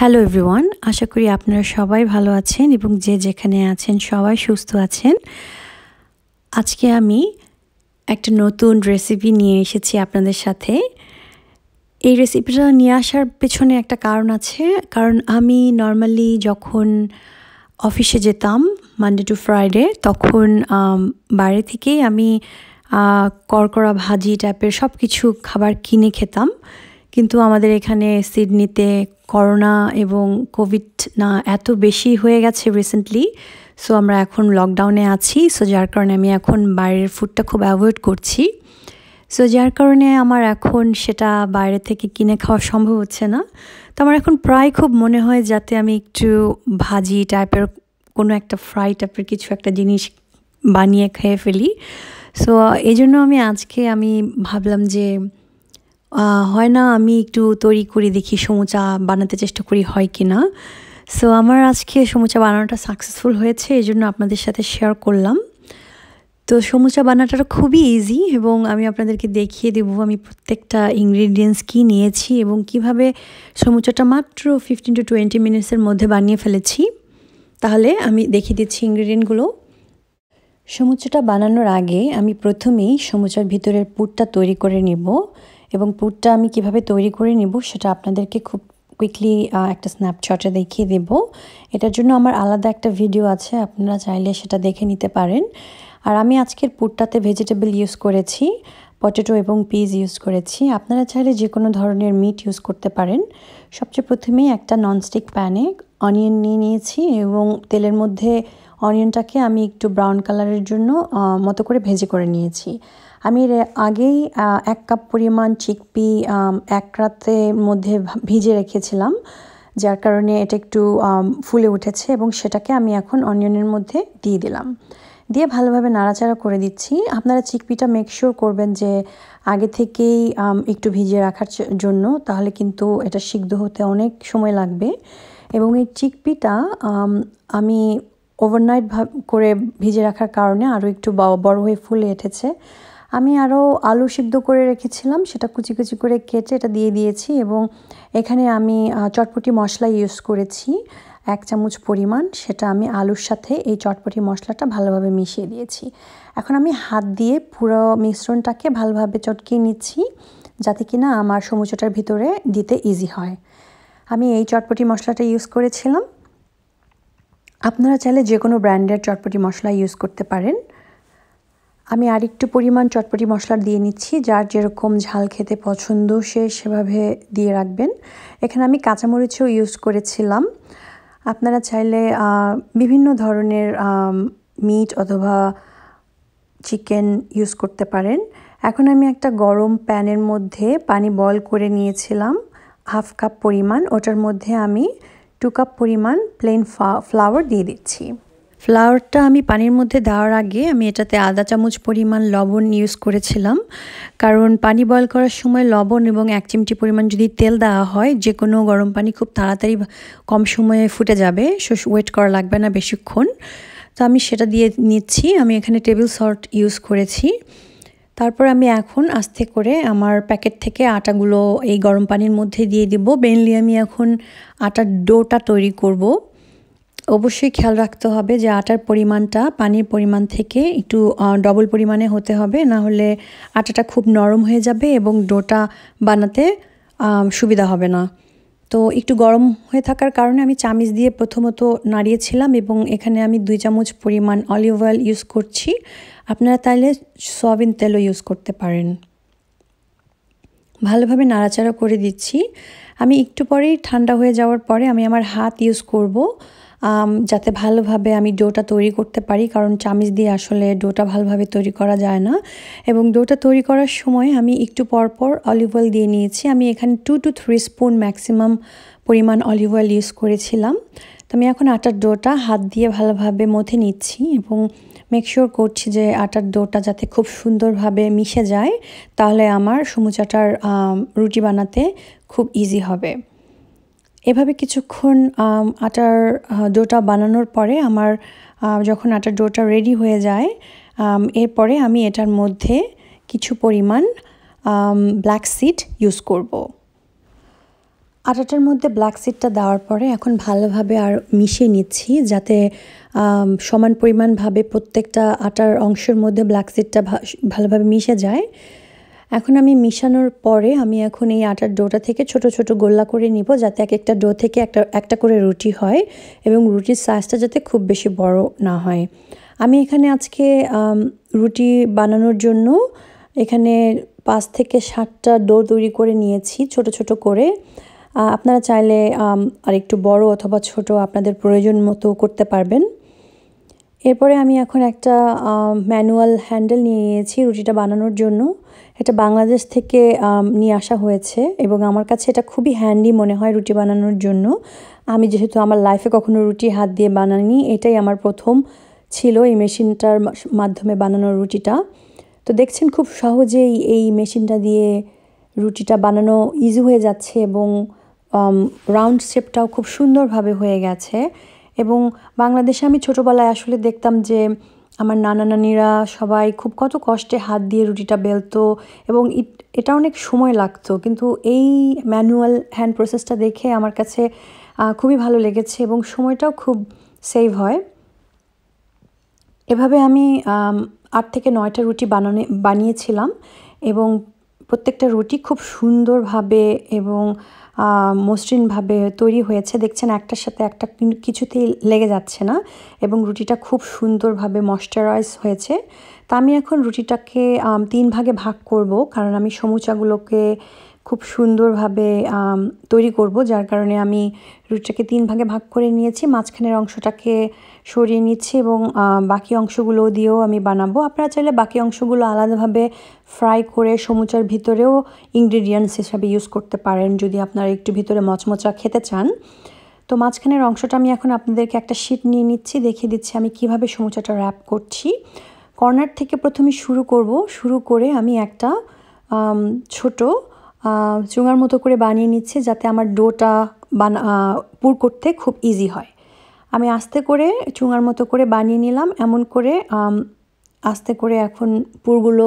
Hello everyone আশা করি আপনারা সবাই ভালো আছেন এবং যে যেখানে আছেন সবাই সুস্থ আছেন আজকে আমি একটা নতুন রেসিপি নিয়ে এসেছি আপনাদের সাথে এই রেসিপিটা নিয়ে আসার পেছনে একটা কারণ আছে কারণ আমি নর্মালি যখন অফিসে যেতাম মানডে টু ফ্রাইডে তখন বাইরে থেকেই আমি করকরা ভাজি টাইপের সব কিছু খাবার কিনে খেতাম কিন্তু আমাদের এখানে সিডনিতে করোনা এবং কোভিড না এত বেশি হয়ে গেছে রিসেন্টলি সো আমরা এখন লকডাউনে আছি সো যার কারণে আমি এখন বাইরের ফুডটা খুব অ্যাভয়েড করছি সো যার কারণে আমার এখন সেটা বাইরে থেকে কিনে খাওয়া সম্ভব হচ্ছে না তো আমার এখন প্রায় খুব মনে হয় যাতে আমি একটু ভাজি টাইপের কোনো একটা ফ্রাই টাইপের কিছু একটা জিনিস বানিয়ে খেয়ে ফেলি সো এই জন্য আমি আজকে আমি ভাবলাম যে হয় না আমি একটু তৈরি করে দেখি সমুচা বানাতে চেষ্টা করি হয় কি না সো আমার আজকে সমুচা বানানোটা সাকসেসফুল হয়েছে এই জন্য আপনাদের সাথে শেয়ার করলাম তো সমুচা বানাটা খুবই ইজি এবং আমি আপনাদেরকে দেখিয়ে দেবো আমি প্রত্যেকটা ইনগ্রিডিয়েন্টস কী নিয়েছি এবং কিভাবে সমুচাটা মাত্র ফিফটিন টু টোয়েন্টি মিনিটসের মধ্যে বানিয়ে ফেলেছি তাহলে আমি দেখিয়ে দিচ্ছি ইনগ্রিডিয়েন্টগুলো সমুচাটা বানানোর আগে আমি প্রথমেই সমুচার ভিতরের পুরটা তৈরি করে নেব এবং পুরটা আমি কিভাবে তৈরি করে নেব সেটা আপনাদেরকে খুব কুইকলি একটা স্ন্যাপশটে দেখিয়ে দেব এটার জন্য আমার আলাদা একটা ভিডিও আছে আপনারা চাইলে সেটা দেখে নিতে পারেন আর আমি আজকের পুরটাতে ভেজিটেবল ইউজ করেছি পটেটো এবং পিজ ইউজ করেছি আপনারা চাইলে যে কোনো ধরনের মিট ইউজ করতে পারেন সবচেয়ে প্রথমেই একটা ননস্টিক প্যানে অনিয়ন নিয়ে নিয়েছি এবং তেলের মধ্যে অনিয়নটাকে আমি একটু ব্রাউন কালারের জন্য মতো করে ভেজে করে নিয়েছি আমি আগেই এক কাপ পরিমাণ চিকপি এক রাতের মধ্যে ভিজে রেখেছিলাম যার কারণে এটা একটু ফুলে উঠেছে এবং সেটাকে আমি এখন অনিয়নের মধ্যে দিয়ে দিলাম দিয়ে ভালোভাবে নাড়াচাড়া করে দিচ্ছি আপনারা চিকপিটা মেকশিওর করবেন যে আগে থেকেই একটু ভিজিয়ে রাখার জন্য তাহলে কিন্তু এটা সিদ্ধ হতে অনেক সময় লাগবে এবং এই চিকপিটা আমি ওভারনাইট করে ভিজে রাখার কারণে আরও একটু বড় হয়ে ফুলে এঠেছে আমি আরও আলু সিদ্ধ করে রেখেছিলাম সেটা কুচি কুচি করে কেটে এটা দিয়ে দিয়েছি এবং এখানে আমি চটপটি মশলা ইউজ করেছি এক চামচ পরিমাণ সেটা আমি আলুর সাথে এই চটপটি মশলাটা ভালোভাবে মিশিয়ে দিয়েছি এখন আমি হাত দিয়ে পুরো মিশ্রণটাকে ভালোভাবে চটকিয়ে নিচ্ছি যাতে কিনা আমার সমুচটার ভিতরে দিতে ইজি হয় আমি এই চটপটি মশলাটা ইউজ করেছিলাম আপনারা চাইলে যে কোনো ব্র্যান্ডের চটপটি মশলা ইউজ করতে পারেন আমি আরেকটু পরিমাণ চটপটি মশলা দিয়ে নিচ্ছি যার যেরকম ঝাল খেতে পছন্দ সে সেভাবে দিয়ে রাখবেন এখানে আমি কাঁচামরিচও ইউজ করেছিলাম আপনারা চাইলে বিভিন্ন ধরনের মিট অথবা চিকেন ইউজ করতে পারেন এখন আমি একটা গরম প্যানের মধ্যে পানি বয়ল করে নিয়েছিলাম হাফ কাপ পরিমাণ ওটার মধ্যে আমি টু কাপ পরিমাণ প্লেন ফ্লাওয়ার দিয়ে দিচ্ছি ফ্লাওয়ারটা আমি পানির মধ্যে দেওয়ার আগে আমি এটাতে আধা চামচ পরিমাণ লবণ ইউজ করেছিলাম কারণ পানি বয়ল করার সময় লবণ এবং এক চিমটি পরিমাণ যদি তেল দেওয়া হয় যে কোনো গরম পানি খুব তাড়াতাড়ি কম সময়ে ফুটে যাবে সো ওয়েট করা লাগবে না বেশিক্ষণ তো আমি সেটা দিয়ে নিচ্ছি আমি এখানে টেবিল সল্ট ইউজ করেছি তারপর আমি এখন আস্তে করে আমার প্যাকেট থেকে আটাগুলো এই গরম পানির মধ্যে দিয়ে দিব মেনলি আমি এখন আটার ডোটা তৈরি করব। অবশ্যই খেয়াল রাখতে হবে যে আটার পরিমাণটা পানির পরিমাণ থেকে একটু ডবল পরিমাণে হতে হবে না হলে আটাটা খুব নরম হয়ে যাবে এবং ডোটা বানাতে সুবিধা হবে না তো একটু গরম হয়ে থাকার কারণে আমি চামিচ দিয়ে প্রথমত নাড়িয়েছিলাম এবং এখানে আমি দুই চামচ পরিমাণ অলিভ অয়েল ইউজ করছি আপনারা তাহলে সয়াবিন তেলও ইউজ করতে পারেন ভালোভাবে নাড়াচাড়া করে দিচ্ছি আমি একটু পরেই ঠান্ডা হয়ে যাওয়ার পরে আমি আমার হাত ইউজ করব যাতে ভালোভাবে আমি ডোটা তৈরি করতে পারি কারণ চামিচ দিয়ে আসলে ডোটা ভালোভাবে তৈরি করা যায় না এবং ডোটা তৈরি করার সময় আমি একটু পরপর অলিভ অয়েল দিয়ে নিয়েছি আমি এখানে two two three spoon maximum পরিমাণ অলিভ অয়েল ইউজ করেছিলাম তো আমি এখন আটার ডোটা হাত দিয়ে ভালোভাবে মথে নিচ্ছি এবং মেকশিওর করছি যে আটার ডোটা যাতে খুব সুন্দরভাবে মিশে যায় তাহলে আমার সমুচাটার রুটি বানাতে খুব ইজি হবে এভাবে কিছুক্ষণ আটার ডোটা বানানোর পরে আমার যখন আটার ডোটা রেডি হয়ে যায় এরপরে আমি এটার মধ্যে কিছু পরিমাণ ব্ল্যাক সিড ইউজ করব। আটাটার মধ্যে ব্ল্যাক সিডটা দেওয়ার পরে এখন ভালোভাবে আর মিশিয়ে নিচ্ছি যাতে সমান পরিমাণভাবে প্রত্যেকটা আটার অংশের মধ্যে ব্ল্যাক সিডটা ভালোভাবে মিশে যায় এখন আমি মিশানোর পরে আমি এখন এই আটার ডোটা থেকে ছোট ছোট গোল্লা করে নিব যাতে এক একটা ডো থেকে একটা একটা করে রুটি হয় এবং রুটির সাইজটা যাতে খুব বেশি বড় না হয় আমি এখানে আজকে রুটি বানানোর জন্য এখানে পাঁচ থেকে সাতটা ডো তৈরি করে নিয়েছি ছোট ছোট করে আপনারা চাইলে আর একটু বড় অথবা ছোট আপনাদের প্রয়োজন মতো করতে পারবেন এরপরে আমি এখন একটা ম্যানুয়াল হ্যান্ডেল নিয়ে নিয়েছি রুটিটা বানানোর জন্য এটা বাংলাদেশ থেকে নিয়ে আসা হয়েছে এবং আমার কাছে এটা খুবই হ্যান্ডি মনে হয় রুটি বানানোর জন্য আমি যেহেতু আমার লাইফে কখনো রুটি হাত দিয়ে বানাইনি এটাই আমার প্রথম ছিল এই মেশিনটার মাধ্যমে বানানোর রুটিটা তো দেখছেন খুব সহজেই এই মেশিনটা দিয়ে রুটিটা বানানো ইজি হয়ে যাচ্ছে এবং রাউন্ড শেপটাও খুব সুন্দরভাবে হয়ে গেছে এবং বাংলাদেশে আমি ছোটোবেলায় আসলে দেখতাম যে আমার নানা নানিরা সবাই খুব কত কষ্টে হাত দিয়ে রুটিটা বেলতো এবং এটা অনেক সময় লাগতো কিন্তু এই ম্যানুয়াল হ্যান্ড প্রসেসটা দেখে আমার কাছে খুবই ভালো লেগেছে এবং সময়টাও খুব সেভ হয় এভাবে আমি আট থেকে নয়টা রুটি বানানো বানিয়েছিলাম এবং প্রত্যেকটা রুটি খুব সুন্দরভাবে এবং মসৃণভাবে তৈরি হয়েছে দেখছেন একটার সাথে একটা কিছুতেই লেগে যাচ্ছে না এবং রুটিটা খুব সুন্দরভাবে ময়শ্চারাইজ হয়েছে তা আমি এখন রুটিটাকে তিন ভাগে ভাগ করব কারণ আমি সমুচাগুলোকে খুব সুন্দরভাবে তৈরি করব যার কারণে আমি রুটটাকে তিন ভাগে ভাগ করে নিয়েছি মাঝখানের অংশটাকে সরিয়ে নিচ্ছি এবং বাকি অংশগুলো দিয়েও আমি বানাবো আপনারা চাইলে বাকি অংশগুলো আলাদাভাবে ফ্রাই করে সমুচার ভিতরেও ইনগ্রিডিয়েন্টস হিসাবে ইউজ করতে পারেন যদি আপনারা একটু ভিতরে মচমচা খেতে চান তো মাঝখানের অংশটা আমি এখন আপনাদেরকে একটা শিট নিয়ে নিচ্ছি দেখিয়ে দিচ্ছি আমি কিভাবে সমুচাটা র্যাপ করছি কর্নার থেকে প্রথমে শুরু করব শুরু করে আমি একটা ছোট চুঙার মতো করে বানিয়ে নিচ্ছে যাতে আমার ডোটা বানা পুর করতে খুব ইজি হয় আমি আস্তে করে চুঙার মতো করে বানিয়ে নিলাম এমন করে আস্তে করে এখন পুরগুলো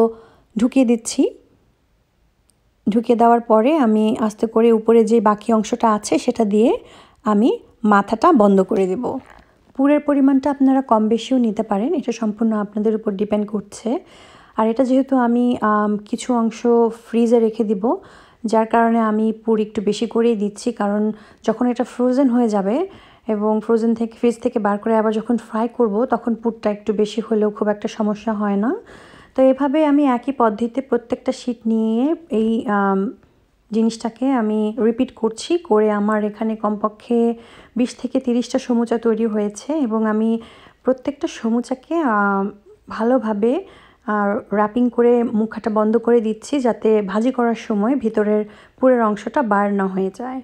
ঢুকিয়ে দিচ্ছি ঢুকিয়ে দেওয়ার পরে আমি আস্তে করে উপরে যে বাকি অংশটা আছে সেটা দিয়ে আমি মাথাটা বন্ধ করে দেব পুরের পরিমাণটা আপনারা কম বেশিও নিতে পারেন এটা সম্পূর্ণ আপনাদের উপর ডিপেন্ড করছে আর এটা যেহেতু আমি কিছু অংশ ফ্রিজে রেখে দিব যার কারণে আমি পুর একটু বেশি করেই দিচ্ছি কারণ যখন এটা ফ্রোজেন হয়ে যাবে এবং ফ্রোজেন থেকে ফ্রিজ থেকে বার করে আবার যখন ফ্রাই করব তখন পুরটা একটু বেশি হলেও খুব একটা সমস্যা হয় না তো এভাবে আমি একই পদ্ধতিতে প্রত্যেকটা শীট নিয়ে এই জিনিসটাকে আমি রিপিট করছি করে আমার এখানে কমপক্ষে বিশ থেকে তিরিশটা সমুচা তৈরি হয়েছে এবং আমি প্রত্যেকটা সমুচাকে ভালোভাবে র্যাপিং করে মুখাটা বন্ধ করে দিচ্ছি যাতে ভাজি করার সময় ভিতরের পুরের অংশটা বার না হয়ে যায়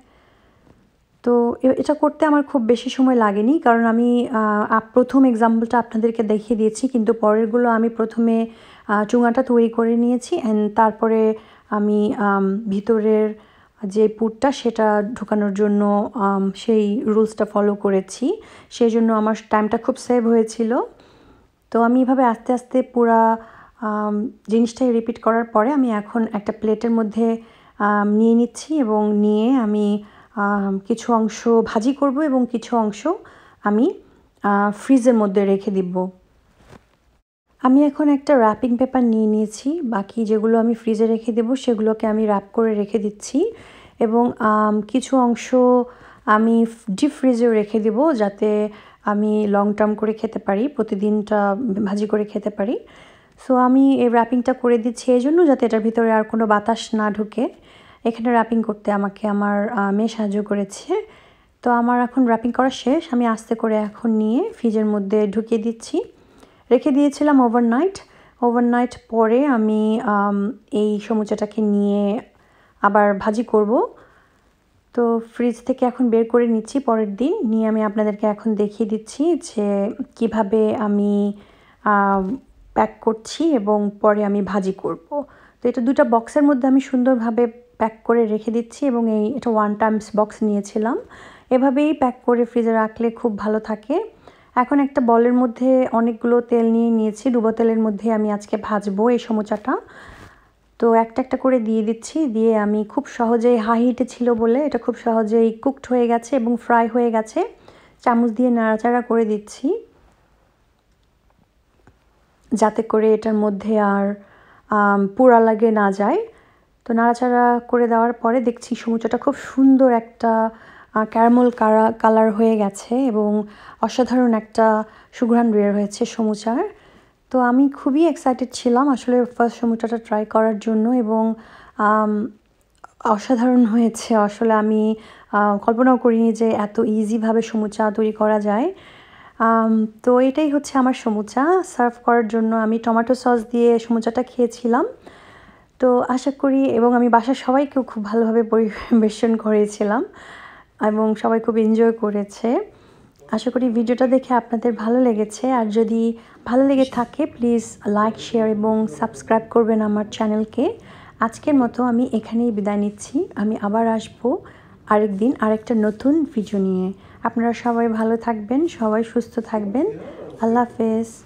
তো এটা করতে আমার খুব বেশি সময় লাগেনি কারণ আমি প্রথম এক্সাম্পলটা আপনাদেরকে দেখিয়ে দিয়েছি কিন্তু পরেরগুলো আমি প্রথমে চুঙাটা তৈরি করে নিয়েছি অ্যান্ড তারপরে আমি ভিতরের যে পুরটা সেটা ঢোকানোর জন্য সেই রুলসটা ফলো করেছি সেই জন্য আমার টাইমটা খুব সেভ হয়েছিল তো আমি এভাবে আস্তে আস্তে পুরা জিনিসটাই রিপিট করার পরে আমি এখন একটা প্লেটের মধ্যে নিয়ে নিচ্ছি এবং নিয়ে আমি কিছু অংশ ভাজি করব এবং কিছু অংশ আমি ফ্রিজের মধ্যে রেখে দিব আমি এখন একটা র্যাপিং পেপার নিয়ে নিয়েছি বাকি যেগুলো আমি ফ্রিজে রেখে দেব সেগুলোকে আমি র্যাপ করে রেখে দিচ্ছি এবং কিছু অংশ আমি ডিপ ফ্রিজেও রেখে দেব যাতে আমি লং টার্ম করে খেতে পারি প্রতিদিনটা ভাজি করে খেতে পারি সো আমি এই র্যাপিংটা করে দিচ্ছি এই জন্য যাতে এটার ভিতরে আর কোনো বাতাস না ঢুকে এখানে র্যাপিং করতে আমাকে আমার মেয়ে সাহায্য করেছে তো আমার এখন র্যাপিং করা শেষ আমি আস্তে করে এখন নিয়ে ফ্রিজের মধ্যে ঢুকিয়ে দিচ্ছি রেখে দিয়েছিলাম ওভারনাইট ওভারনাইট পরে আমি এই সমুচাটাকে নিয়ে আবার ভাজি করব তো ফ্রিজ থেকে এখন বের করে নিচ্ছি পরের দিন নিয়ে আমি আপনাদেরকে এখন দেখিয়ে দিচ্ছি যে কিভাবে আমি প্যাক করছি এবং পরে আমি ভাজি করব। তো এটা দুটা বক্সের মধ্যে আমি সুন্দরভাবে প্যাক করে রেখে দিচ্ছি এবং এই এটা ওয়ান টাইমস বক্স নিয়েছিলাম এভাবেই প্যাক করে ফ্রিজে রাখলে খুব ভালো থাকে এখন একটা বলের মধ্যে অনেকগুলো তেল নিয়ে নিয়েছি ডুবো তেলের মধ্যে আমি আজকে ভাজবো এই সমোচাটা তো একটা একটা করে দিয়ে দিচ্ছি দিয়ে আমি খুব সহজেই হাই হিটে ছিল বলে এটা খুব সহজেই কুকড হয়ে গেছে এবং ফ্রাই হয়ে গেছে চামচ দিয়ে নাড়াচাড়া করে দিচ্ছি যাতে করে এটার মধ্যে আর পোড়া লাগে না যায় তো নাড়াচাড়া করে দেওয়ার পরে দেখছি সমুচাটা খুব সুন্দর একটা ক্যারামল কারা কালার হয়ে গেছে এবং অসাধারণ একটা সুঘ্রাণ বের হয়েছে সমুচার তো আমি খুবই এক্সাইটেড ছিলাম আসলে ফার্স্ট সমুচাটা ট্রাই করার জন্য এবং অসাধারণ হয়েছে আসলে আমি কল্পনাও করিনি যে এত ইজিভাবে সমুচা তৈরি করা যায় তো এটাই হচ্ছে আমার সমুচা সার্ভ করার জন্য আমি টমেটো সস দিয়ে সমুচাটা খেয়েছিলাম তো আশা করি এবং আমি বাসার সবাইকেও খুব ভালোভাবে পরিবেশন করেছিলাম এবং সবাই খুব এনজয় করেছে আশা করি ভিডিওটা দেখে আপনাদের ভালো লেগেছে আর যদি ভালো লেগে থাকে প্লিজ লাইক শেয়ার এবং সাবস্ক্রাইব করবেন আমার চ্যানেলকে আজকের মতো আমি এখানেই বিদায় নিচ্ছি আমি আবার আসবো আরেক দিন আরেকটা নতুন ভিডিও নিয়ে আপনারা সবাই ভালো থাকবেন সবাই সুস্থ থাকবেন আল্লাহ হাফেজ